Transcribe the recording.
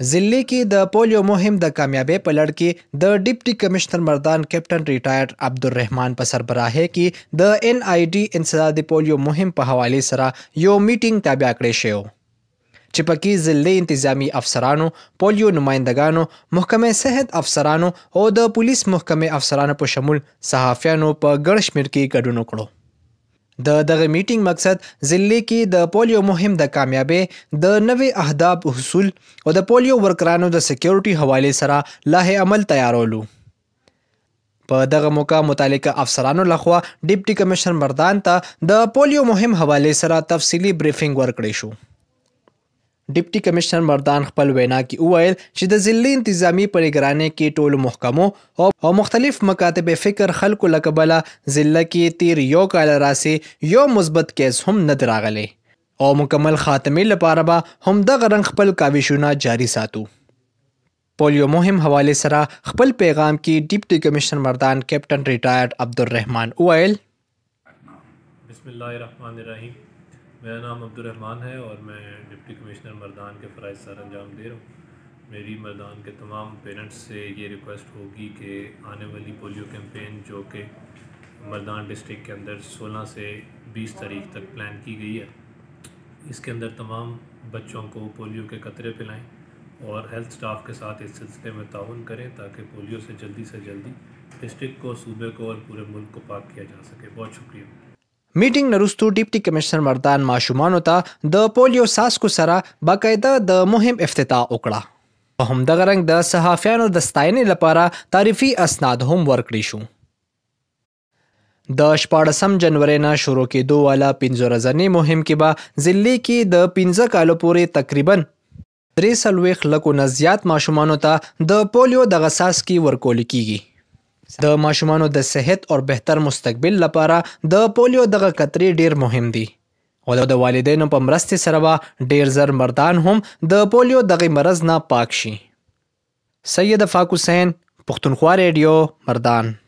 ضلع کې د پولیو مهم د کامیابی په لړ کې د ډیپټي کمشنر مردان کیپټن ریټایر عبدالرحمن په سربراهي کې د ان آی ډی انسداد پولیو مهم په حواله سره یو میټینګ تابع کړی شو چې پکې ضلع انتظامی افسرانو پولیو نمائندگانو محکمه صحت افسرانو او د پولیس محکمه افسرانو په شمول صحافیانو په ګډ شمیر کې ګډون وکړو د دغه میټینګ مقصد ضلع کې د پولیو مهم د کامیابۍ د نوې اهداف حصول او د پولیو ورکرانو د سکیورټي حواله سره لاه عمل تیارولو په دغه موقع متعلقه افسرانو لخوا ډیپټي کمشنر مردان ته د پولیو مهم حواله سره تفصيلي بریفینګ ورکړی شو ډیپټي کمشنر مردان خپل وینا کې وویل چې د ځلې انتظامی پر نگرانۍ کې ټولو محکمو او مختلف مکاتب فکر خلکو لکبله ځله کې تیر یو کال راسي یو مثبت کیس هم نه دراغله او مکمل خاتمه لپاره به هم د غرنګ خپل کاویشونه جاری ساتو پولیو مهم حواله سره خپل پیغام کې ډیپټي کمشنر مردان کیپټن ریټایرډ عبدالرحمن وویل بسم الله الرحمن الرحیم मेरा नाम अब्दुलरहमान है और मैं डिप्टी कमिश्नर मर्दान के फ़रज़ सर अंजाम दे रहा हूँ मेरी मरदान के तमाम पेरेंट्स से ये रिक्वेस्ट होगी कि आने वाली पोलियो कैंपेन जो कि मर्दान डिस्ट्रिक्ट के अंदर 16 से 20 तारीख तक प्लान की गई है इसके अंदर तमाम बच्चों को पोलियो के कतरे पिलाएं और हेल्थ स्टाफ के साथ इस सिलसिले में ताउन करें ताकि पोलियो से जल्दी से जल्दी डिस्ट्रिक्ट को सूबे को और पूरे मुल्क को पाक किया जा सके बहुत शुक्रिया میټینګ نرستو ډیپټي کمشنر مردان ماشومان ته د پولیو ساسکو سره باقاعده د مهم افتتاح وکړه په همدغه رنګ د صحافیانو د ستاینې لپاره تعریفي اسناد هم ورکړي شو د 14 جنوري نه شروع کېدو والا 15 ورځنی مهم کې به ځلې کې د 15 کالو پورې تقریبا 3 لويخ لکو نه زیات ماشومان ته د پولیو د غساس کې ورکول کیږي د ماشومانو د صحت او بهتر مستقبل لپاره د پولیو دغه قطرې ډیر مهم دي او د والدینو په مرستې سره به ډیر زر مردان هم د پولیو دغه مرز نه پاک شي سید فاک حسین پښتونخوا ریډیو مردان